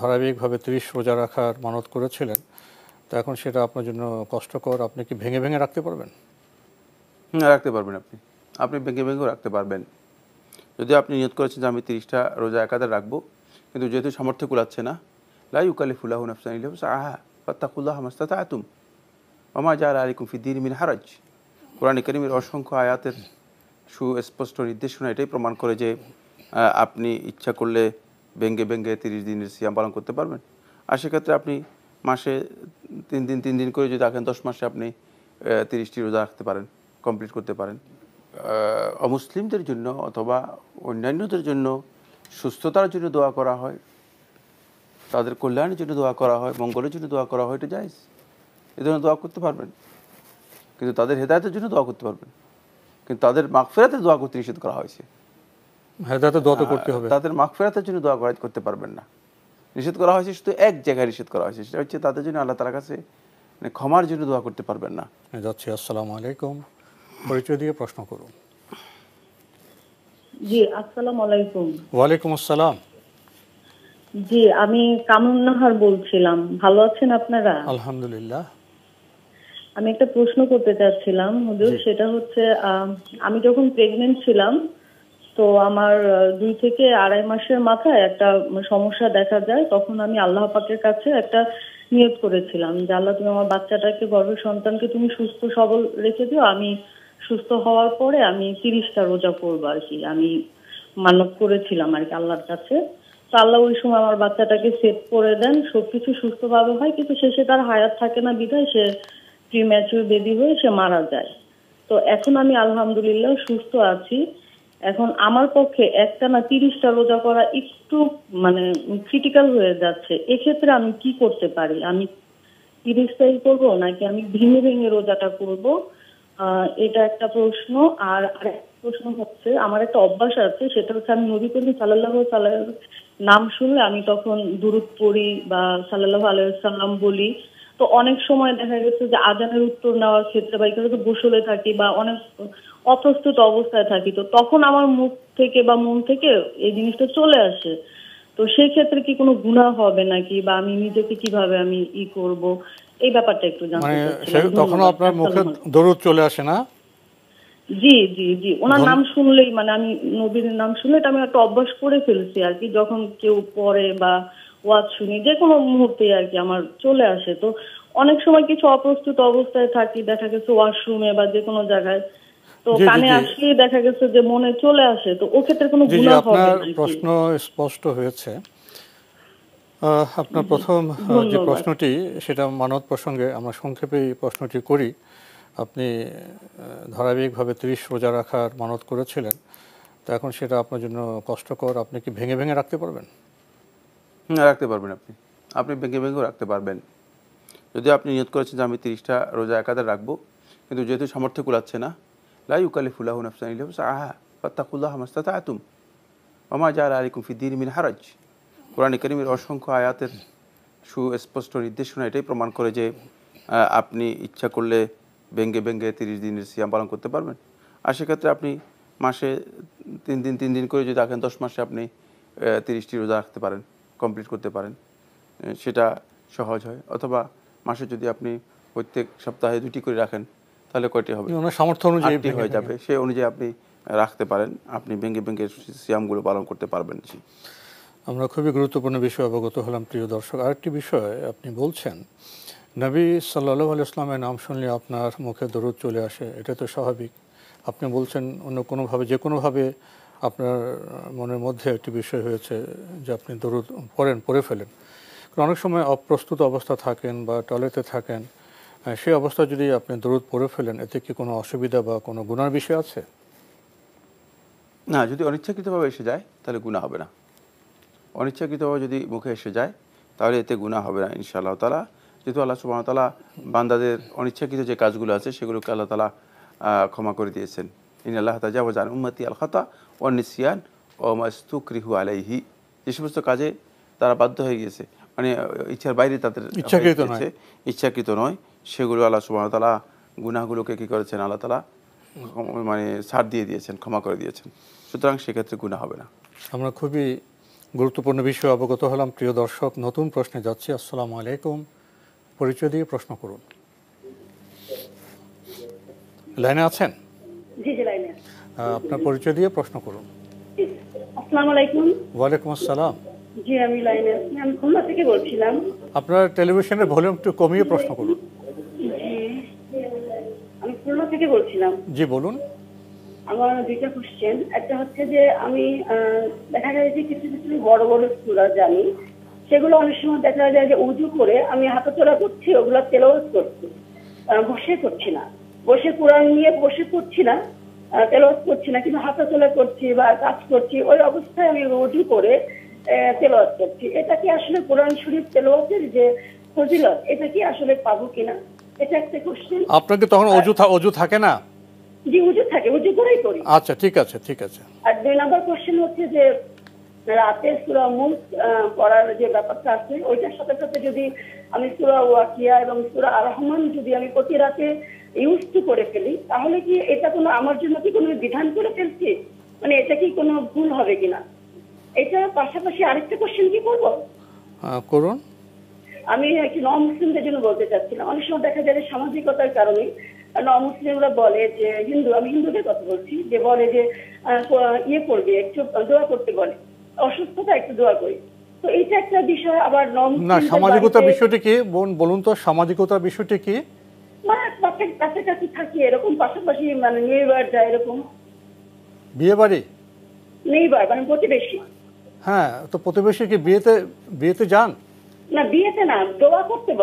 ধারাবাহিকভাবে ত্রিশ রোজা রাখার মানত করেছিলেন তো এখন সেটা আপনার জন্য কষ্টকর আপনি কি ভেঙে ভেঙে রাখতে পারবেন রাখতে পারবেন আপনি আপনি ভেঙে ভেঙেও রাখতে পারবেন যদি আপনি নিয়োগ করেছেন যে আমি তিরিশটা রোজা একাধার রাখবো কিন্তু যেহেতু সামর্থ্য কুলাচ্ছে না লাই উকালি ফুলাহ নফসানি আহা ফাত্তাকুল্লাহ মাস্তাতা আতুম মামা যা কুফি ফিদ্দিন মিন হারাজ কোরআন একাডেমির অসংখ্য আয়াতের সুস্পষ্ট নির্দেশনা এটাই প্রমাণ করে যে আপনি ইচ্ছা করলে ভেঙ্গে ভেঙ্গে তিরিশ দিনের সিয়াম পালন করতে পারবেন আর সেক্ষেত্রে আপনি মাসে তিন দিন তিন দিন করে যদি রাখেন দশ মাসে আপনি তিরিশটি রোজা রাখতে পারেন কমপ্লিট করতে পারেন অমুসলিমদের জন্য অথবা অন্যান্যদের জন্য সুস্থতার জন্য দোয়া করা হয় তাদের কল্যাণের জন্য দোয়া করা হয় মঙ্গলের জন্য দোয়া করা হয় এটা যাইস এ ধরনের দোয়া করতে পারবেন কিন্তু তাদের হেদায়তের জন্য দোয়া করতে পারবেন কিন্তু তাদের মাগফেরাতে দোয়া করতে নিষেধ করা হয়েছে হ্যাঁ, তাদের মাগফিরাতের জন্য দোয়া করা করতে পারবেন না নিষেধ করা হয়েছে শুধু এক জায়গায় নিষেধ করা হয়েছে সেটা হচ্ছে তাদের জন্য আল্লাহ কাছে মানে ক্ষমার জন্য দোয়া করতে পারবেন না হ্যাঁ, যাচ্ছি আসসালামু আলাইকুম পরিচয় দিয়ে প্রশ্ন করুন জি আসসালামু আলাইকুম ওয়ালাইকুম আসসালাম জি আমি বলছিলাম ভালো আছেন আপনারা আলহামদুলিল্লাহ আমি একটা প্রশ্ন করতে চাচ্ছিলাম হুজুর সেটা হচ্ছে আমি যখন প্রেগনেন্ট ছিলাম তো আমার দুই থেকে আড়াই মাসের মাথায় একটা সমস্যা দেখা যায় তখন আমি আল্লাহ পাকের কাছে একটা নিয়োগ করেছিলাম যে আল্লাহ তুমি আমার বাচ্চাটাকে গর্ভের সন্তানকে তুমি সুস্থ সবল রেখে দিও আমি সুস্থ হওয়ার পরে আমি তিরিশটা রোজা করবো আর কি আমি মানব করেছিলাম আর কি আল্লাহর কাছে তো আল্লাহ ওই সময় আমার বাচ্চাটাকে সেভ করে দেন সবকিছু সুস্থভাবে হয় কিন্তু শেষে তার হায়াত থাকে না বিধায় সে প্রিম্যাচুর বেবি হয়ে সে মারা যায় তো এখন আমি আলহামদুলিল্লাহ সুস্থ আছি এখন আমার পক্ষে একটা না তিরিশটা রোজা করা একটু মানে ক্রিটিক্যাল হয়ে যাচ্ছে এক্ষেত্রে আমি কি করতে পারি আমি তিরিশটাই করব নাকি আমি ভেঙে ভেঙে রোজাটা করব এটা একটা প্রশ্ন আর আরেকটা প্রশ্ন হচ্ছে আমার একটা অভ্যাস আছে সেটা হচ্ছে আমি নবী করি সাল্লাহ সাল্লাহ নাম শুনলে আমি তখন দূরত পড়ি বা সাল্লাহ আলাইসাল্লাম বলি তো অনেক সময় দেখা গেছে যে আজানের উত্তর নেওয়ার ক্ষেত্রে বা এখানে তো গোসলে থাকি বা অনেক অপ্রস্তুত অবস্থায় থাকি তো তখন আমার মুখ থেকে বা মন থেকে এই জিনিসটা চলে আসে তো সেই ক্ষেত্রে কি কোনো গুণা হবে নাকি বা আমি নিজেকে কিভাবে আমি ই করব এই ব্যাপারটা একটু জানতে মানে চাচ্ছি তখন আপনার মুখে দরুদ চলে আসে না জি জি জি ওনার নাম শুনলেই মানে আমি নবীর নাম শুনলে এটা আমি একটা অভ্যাস করে ফেলেছি আর কি যখন কেউ পড়ে বা ওয়াজ শুনি যে কোনো মুহূর্তে আর কি আমার চলে আসে তো অনেক সময় কিছু অপ্রস্তুত অবস্থায় থাকি দেখা গেছে ওয়াশরুমে বা যে কোনো জায়গায় তো কানে দেখা গেছে যে মনে চলে আসে তো ও ক্ষেত্রে কোনো হবে না আপনার প্রশ্ন স্পষ্ট হয়েছে আপনার প্রথম যে প্রশ্নটি সেটা মানব প্রসঙ্গে আমরা সংক্ষেপে প্রশ্নটি করি আপনি ধারাবাহিকভাবে ত্রিশ রোজা রাখার মানত করেছিলেন তো এখন সেটা আপনার জন্য কষ্টকর আপনি কি ভেঙে ভেঙে রাখতে পারবেন রাখতে পারবেন আপনি আপনি ব্যাঙ্কে ব্যাঙ্কেও রাখতে পারবেন যদি আপনি নিয়োগ করেছেন যে আমি তিরিশটা রোজা একাদার রাখবো কিন্তু যেহেতু সামর্থ্য কুলাচ্ছে না লাই উকালিফুল্লাহ ইলে আহা ফত্তাকুল্লাহ তা আতুম মামা যা কুফি দিন মিন হারাজ কোরআন একাডেমির অসংখ্য আয়াতের সুস্পষ্ট নির্দেশনা এটাই প্রমাণ করে যে আপনি ইচ্ছা করলে ব্যঙ্গে ব্যঙ্গে তিরিশ দিনের সিয়াম পালন করতে পারবেন আর সেক্ষেত্রে আপনি মাসে তিন দিন তিন দিন করে যদি রাখেন দশ মাসে আপনি তিরিশটি রোজা রাখতে পারেন কমপ্লিট করতে পারেন সেটা সহজ হয় অথবা মাসে যদি আপনি প্রত্যেক সপ্তাহে দুটি করে রাখেন তাহলে কয়টি হবে মানে সামর্থ্য অনুযায়ী হয়ে যাবে সে অনুযায়ী আপনি রাখতে পারেন আপনি ব্যাঙ্গে ব্যাঙ্গে সিয়ামগুলো পালন করতে পারবেন আমরা খুবই গুরুত্বপূর্ণ বিষয়ে অবগত হলাম প্রিয় দর্শক আরেকটি বিষয় আপনি বলছেন নবী সাল্লাহ আলি ইসলামের নাম শুনলে আপনার মুখে দরদ চলে আসে এটা তো স্বাভাবিক আপনি বলছেন অন্য কোনোভাবে যে কোনোভাবে আপনার মনের মধ্যে একটি বিষয় হয়েছে যে আপনি দরুদ পড়েন পড়ে ফেলেন অনেক সময় অপ্রস্তুত অবস্থা থাকেন বা টয়লেটে থাকেন সেই অবস্থা যদি আপনি দরুদ পড়ে ফেলেন এতে কি কোনো অসুবিধা বা কোনো গুণার বিষয় আছে না যদি অনিচ্ছাকৃতভাবে এসে যায় তাহলে গুণা হবে না অনিচ্ছাকৃতভাবে যদি মুখে এসে যায় তাহলে এতে গুণা হবে না ইনশাআল্লাহ তালা যেহেতু আল্লাহ সুবাহ তালা বান্দাদের অনিচ্ছাকৃত যে কাজগুলো আছে সেগুলোকে আল্লাহ তালা ক্ষমা করে দিয়েছেন ইন আল্লাহ তাজাবাজান উম্মতি আল খাতা অনিসিয়ান ও মাস্তু কৃহু আলাইহি যে সমস্ত কাজে তারা বাধ্য হয়ে গিয়েছে মানে ইচ্ছার বাইরে তাদের ইচ্ছাকৃত ইচ্ছাকৃত নয় সেগুলো আল্লাহ সুবাহতালা গুনাহগুলোকে কী করেছেন আল্লাহ তালা মানে ছাড় দিয়ে দিয়েছেন ক্ষমা করে দিয়েছেন সুতরাং সেক্ষেত্রে গুণা হবে না আমরা খুবই গুরুত্বপূর্ণ বিষয়ে অবগত হলাম প্রিয় দর্শক নতুন প্রশ্নে যাচ্ছি আসসালামু আলাইকুম পরিচয় দিয়ে প্রশ্ন করুন লাইনে আছেন আপনার পরিচয় দিয়ে প্রশ্ন করুন ওয়ালাইকুম আসসালাম জি আমি লাইনে আমি খুলনা থেকে বলছিলাম আপনার টেলিভিশনের ভলিউম একটু কমিয়ে প্রশ্ন করুন আমি খুলনা থেকে বলছিলাম জি বলুন আমার দুইটা কোশ্চেন একটা হচ্ছে যে আমি দেখা যায় যে কিছু কিছু বড় বড় স্কুল জানি সেগুলো অনেক সময় দেখা যায় যে উজু করে আমি হাঁটাচলা করছি ওগুলো তেলাওয়াত করছি বসে করছি না বসে কোরআন নিয়ে বসে করছি না তেলত করছি না কিন্তু চলে করছি বা কাজ করছি ওই অবস্থায় আমি রুটি করে তেলত করছি এটা কি আসলে কোরআন শরীফ তেলতের যে ফজিলত এটা কি আসলে পাবো কিনা এটা একটা কোশ্চেন আপনাকে তখন অজু অজু থাকে না জি উজু থাকে উজু করেই করি আচ্ছা ঠিক আছে ঠিক আছে আর দুই নম্বর কোশ্চেন হচ্ছে যে রাতে সুরা মুলক পড়ার যে ব্যাপারটা আছে ওইটার সাথে সাথে যদি আমি সুরা ওয়াকিয়া এবং সুরা আর রহমান যদি আমি প্রতি রাতে ইউজ টু করে ফেলি তাহলে কি এটা কোনো আমার জন্য কি কোনো বিধান করে ফেলছি মানে এটা কি কোনো ভুল হবে কিনা এটা পাশাপাশি আরেকটা কোশ্চেন কি করব করুন আমি একটি নন মুসলিমদের জন্য বলতে চাচ্ছিলাম অনেক সময় দেখা যায় সামাজিকতার কারণে নন মুসলিমরা বলে যে হিন্দু আমি হিন্দুদের কথা বলছি যে বলে যে ইয়ে করবে একটু দোয়া করতে বলে অসুস্থতা একটু দোয়া করি তো এইটা একটা বিষয় আবার নন না সামাজিকতা বিষয়টি কি বোন বলুন তো সামাজিকতা বিষয়টি কি মানে, মানে প্রতিবেশী হ্যাঁ প্রতিবেশী বিয়েতে বিয়েতে যান বিয়েতে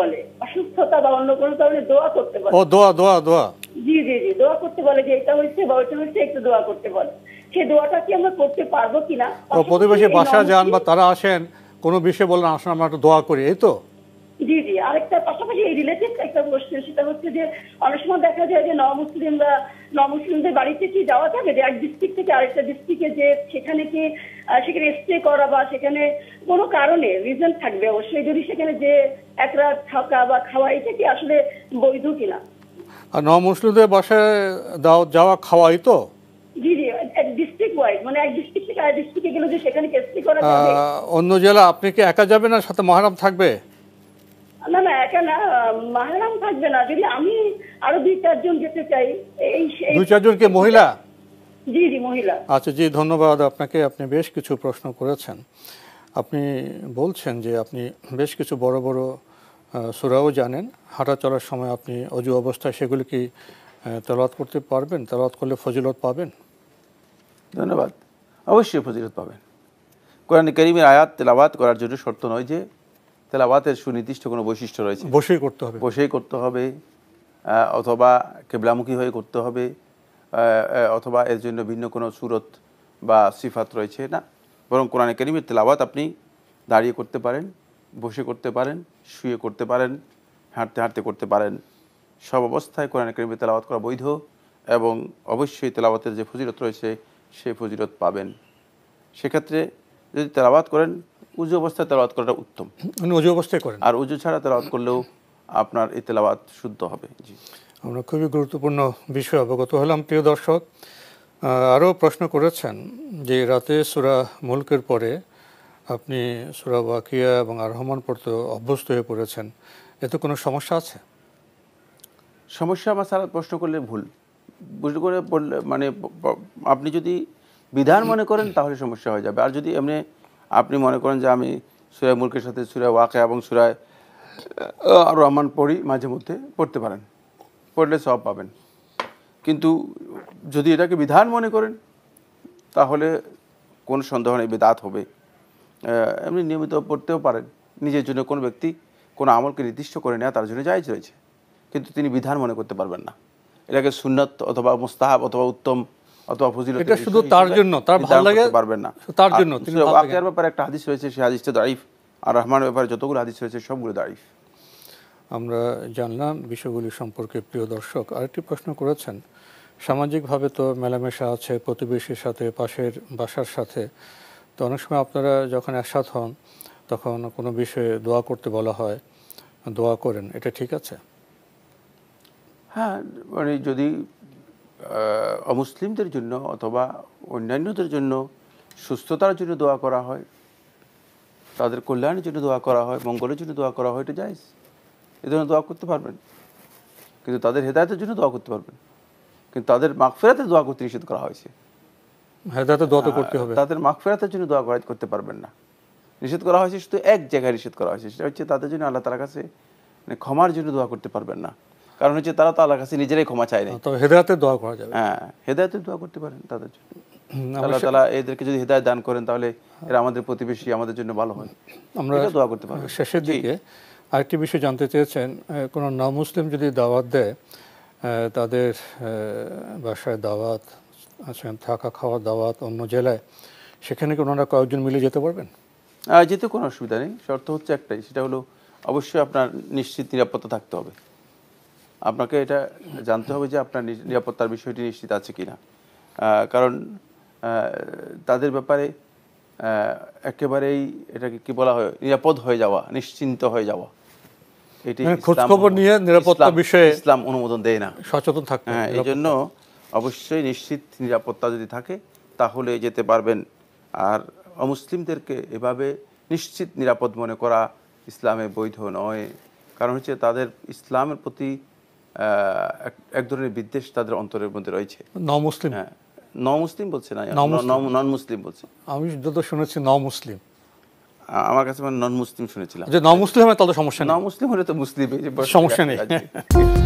বলে অসুস্থতা বা অন্য কোনো দোয়া করতে দোয়া দোয়া দোয়া জি জি জি দোয়া করতে বলে এটা বা একটু দোয়া করতে বলে দোয়াটা কি আমরা করতে পারবো কিনা বাসা যান বা তারা আসেন কোনো বিষয়ে বলেন আসুন আমরা একটু দোয়া করি এই তো আরেকটা পাশাপাশি এই রিলেটেড একটা প্রশ্ন সেটা হচ্ছে যে অনেক সময় দেখা যায় যে ন মুসলিমরা ন মুসলিমদের বাড়িতে কি যাওয়া থাকে যে এক ডিস্ট্রিক্ট থেকে আরেকটা ডিস্ট্রিক্টে যে সেখানে কি সেখানে স্টে করা বা সেখানে কোনো কারণে রিজন থাকবে অবশ্যই যদি সেখানে যে এক রাত থাকা বা খাওয়া এটা কি আসলে বৈধ কিনা আর ন মুসলিমদের বাসায় যাওয়া খাওয়াই তো অন্য জেলা আপনি কি একা যাবেন না সাথে মহারাম থাকবে না না একা না মাহারাম থাকবে না যদি আমি আরো দুই চারজন যেতে চাই দুই চারজনকে মহিলা জি জি মহিলা আচ্ছা জি ধন্যবাদ আপনাকে আপনি বেশ কিছু প্রশ্ন করেছেন আপনি বলছেন যে আপনি বেশ কিছু বড় বড় সুরাও জানেন হাঁটা চলার সময় আপনি অজু অবস্থায় সেগুলি কি তেলাওয়াত করতে পারবেন তেলাওয়াত করলে ফজিলত পাবেন ধন্যবাদ অবশ্যই ফজিলত পাবেন কোরআন করিমের আয়াত তেলাবাত করার জন্য শর্ত নয় যে তেলাবাতের সুনির্দিষ্ট কোনো বৈশিষ্ট্য রয়েছে বসেই করতে হবে বসেই করতে হবে অথবা কেবলামুখী হয়ে করতে হবে অথবা এর জন্য ভিন্ন কোনো সুরত বা সিফাত রয়েছে না বরং কোরআন কেরিমের তেলাওয়াত আপনি দাঁড়িয়ে করতে পারেন বসে করতে পারেন শুয়ে করতে পারেন হাঁটতে হাঁটতে করতে পারেন সব অবস্থায় কোরআন কেরিমের তেলাওয়াত করা বৈধ এবং অবশ্যই তেলাবাতের যে ফজিরত রয়েছে সে ফজিরত পাবেন সেক্ষেত্রে যদি তেলাবাত করেন উজু অবস্থায় তেলাওয়াত করাটা উত্তম উনি উজু অবস্থায় করেন আর উজু ছাড়া তেলাওয়াত করলেও আপনার এই তেলাওয়াত শুদ্ধ হবে জি আমরা খুবই গুরুত্বপূর্ণ বিষয় অবগত হলাম প্রিয় দর্শক আরও প্রশ্ন করেছেন যে রাতে সুরা মুলকের পরে আপনি সুরা ওয়াকিয়া এবং আর রহমান পড়তে অভ্যস্ত হয়ে পড়েছেন এতে কোনো সমস্যা আছে সমস্যা বা সারা প্রশ্ন করলে ভুল বুঝতে করে মানে আপনি যদি বিধান মনে করেন তাহলে সমস্যা হয়ে যাবে আর যদি এমনি আপনি মনে করেন যে আমি সুরায় মুলকের সাথে সুরায় ওয়াকে এবং সুরায় রহমান পড়ি মাঝে মধ্যে পড়তে পারেন পড়লে সব পাবেন কিন্তু যদি এটাকে বিধান মনে করেন তাহলে কোনো সন্দেহ নেই বেদাত হবে এমনি নিয়মিত পড়তেও পারেন নিজের জন্য কোনো ব্যক্তি কোনো আমলকে নির্দিষ্ট করে নেওয়া তার জন্য যাই রয়েছে কিন্তু তিনি বিধান মনে করতে পারবেন না এটাকে সুন্নত অথবা মোস্তাহাব অথবা উত্তম অথবা ফজিলত এটা শুধু তার জন্য তার ভালো লাগে পারবেন না তার জন্য তিনি ওয়াকিয়ার ব্যাপারে একটা হাদিস রয়েছে সেই হাদিসটা দাইফ আর রহমানের ব্যাপারে যতগুলো হাদিস রয়েছে সবগুলো দাইফ আমরা জানলাম বিষয়গুলি সম্পর্কে প্রিয় দর্শক আরেকটি প্রশ্ন করেছেন সামাজিকভাবে তো মেলামেশা আছে প্রতিবেশীর সাথে পাশের বাসার সাথে তো অনেক সময় আপনারা যখন একসাথ হন তখন কোনো বিষয়ে দোয়া করতে বলা হয় দোয়া করেন এটা ঠিক আছে হ্যাঁ মানে যদি অমুসলিমদের জন্য অথবা অন্যান্যদের জন্য সুস্থতার জন্য দোয়া করা হয় তাদের কল্যাণের জন্য দোয়া করা হয় মঙ্গলের জন্য দোয়া করা হয় এটা যাইজ এ ধরনের দোয়া করতে পারবেন কিন্তু তাদের হেদায়তের জন্য দোয়া করতে পারবেন কিন্তু তাদের মাগফেরাতে দোয়া করতে নিষেধ করা হয়েছে হেদায়তের দোয়া তো তাদের মাগফেরাতের জন্য দোয়া করা করতে পারবেন না নিষেধ করা হয়েছে শুধু এক জায়গায় নিষেধ করা হয়েছে সেটা হচ্ছে তাদের জন্য আল্লাহ তার কাছে মানে ক্ষমার জন্য দোয়া করতে পারবেন না কারণ হচ্ছে তারা তো আল্লাহর কাছে নিজেরাই ক্ষমা চায় না তো হেদায়তে দোয়া করা যাবে হ্যাঁ হেদায়তের দোয়া করতে পারেন তাদের জন্য আল্লাহ তালা এদেরকে যদি হেদায়ত দান করেন তাহলে এরা আমাদের প্রতিবেশী আমাদের জন্য ভালো হয় আমরা দোয়া করতে পারি শেষের দিকে আরেকটি বিষয় জানতে চেয়েছেন কোনো না মুসলিম যদি দাওয়াত দেয় তাদের বাসায় দাওয়াত থাকা খাওয়া দাওয়াত অন্য জেলায় সেখানে কি ওনারা কয়েকজন মিলে যেতে পারবেন যেতে কোনো অসুবিধা নেই শর্ত হচ্ছে একটাই সেটা হলো অবশ্যই আপনার নিশ্চিত নিরাপত্তা থাকতে হবে আপনাকে এটা জানতে হবে যে আপনার নিরাপত্তার বিষয়টি নিশ্চিত আছে কি না কারণ তাদের ব্যাপারে একেবারেই এটাকে কি বলা হয় নিরাপদ হয়ে যাওয়া নিশ্চিন্ত হয়ে যাওয়া এটি মানে খোঁজখবর নিয়ে নিরাপত্তা বিষয়ে ইসলাম অনুমোদন দেয় না সচেতন থাকতে হ্যাঁ এই জন্য অবশ্যই নিশ্চিত নিরাপত্তা যদি থাকে তাহলে যেতে পারবেন আর অমুসলিমদেরকে এভাবে নিশ্চিত নিরাপদ মনে করা ইসলামে বৈধ নয় কারণ হচ্ছে তাদের ইসলামের প্রতি এক ধরনের বিদ্বেষ তাদের অন্তরের মধ্যে রয়েছে ন মুসলিম হ্যাঁ মুসলিম বলছে না নন মুসলিম বলছে আমি যত শুনেছি ন মুসলিম আমার কাছে মানে নন মুসলিম শুনেছিলাম যে ন মুসলিম হয় তত সমস্যা নন মুসলিম হলে তো মুসলিম সমস্যা নেই